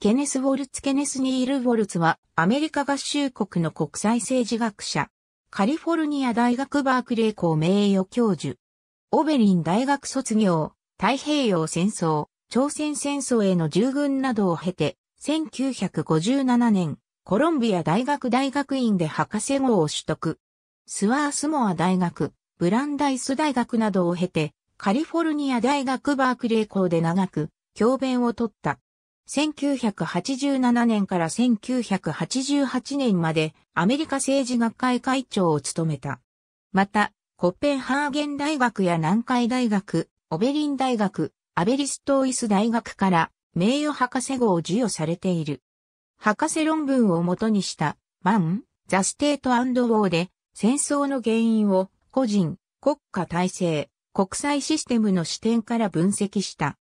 ケネス・ウォルツ・ケネス・ニール・ウォルツは、アメリカ合衆国の国際政治学者。カリフォルニア大学バークレー校名誉教授。オベリン大学卒業、太平洋戦争、朝鮮戦争への従軍などを経て、1957年、コロンビア大学大学院で博士号を取得。スワースモア大学、ブランダイス大学などを経て、カリフォルニア大学バークレー校で長く、教鞭を取った。1987年から1988年までアメリカ政治学会会長を務めた。また、コッペンハーゲン大学や南海大学、オベリン大学、アベリストイス大学から名誉博士号を授与されている。博士論文をもとにした、マン、ザ・ステート・アンド・ウォーで、戦争の原因を個人、国家体制、国際システムの視点から分析した。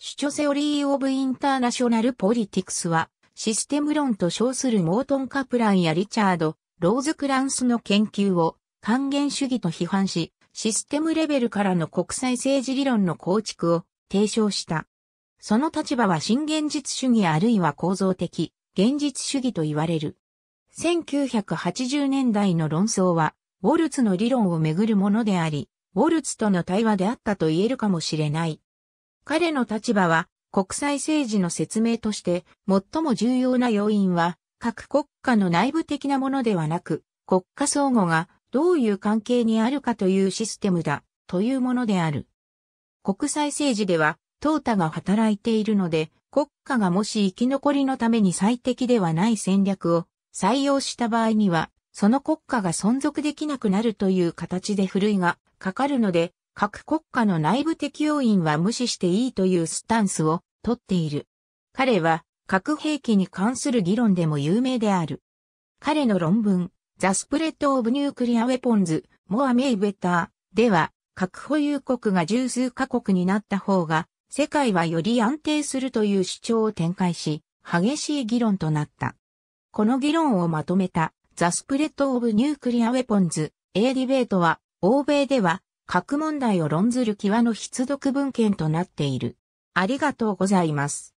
主張セオリー・オブ・インターナショナル・ポリティクスは、システム論と称するモートン・カプランやリチャード・ローズ・クランスの研究を還元主義と批判し、システムレベルからの国際政治理論の構築を提唱した。その立場は新現実主義あるいは構造的、現実主義と言われる。1980年代の論争は、ウォルツの理論をめぐるものであり、ウォルツとの対話であったと言えるかもしれない。彼の立場は国際政治の説明として最も重要な要因は各国家の内部的なものではなく国家相互がどういう関係にあるかというシステムだというものである。国際政治では淘汰が働いているので国家がもし生き残りのために最適ではない戦略を採用した場合にはその国家が存続できなくなるという形で古いがかかるので各国家の内部的要因は無視していいというスタンスをとっている。彼は核兵器に関する議論でも有名である。彼の論文、ザ・スプレッド・オブ・ニュークリア・ウェポンズ、モア・メイ・ t ターでは、核保有国が十数カ国になった方が、世界はより安定するという主張を展開し、激しい議論となった。この議論をまとめた、ザ・スプレッド・オブ・ニュークリア・ウェポンズ、A ディベートは、欧米では、核問題を論ずる際の必読文献となっている。ありがとうございます。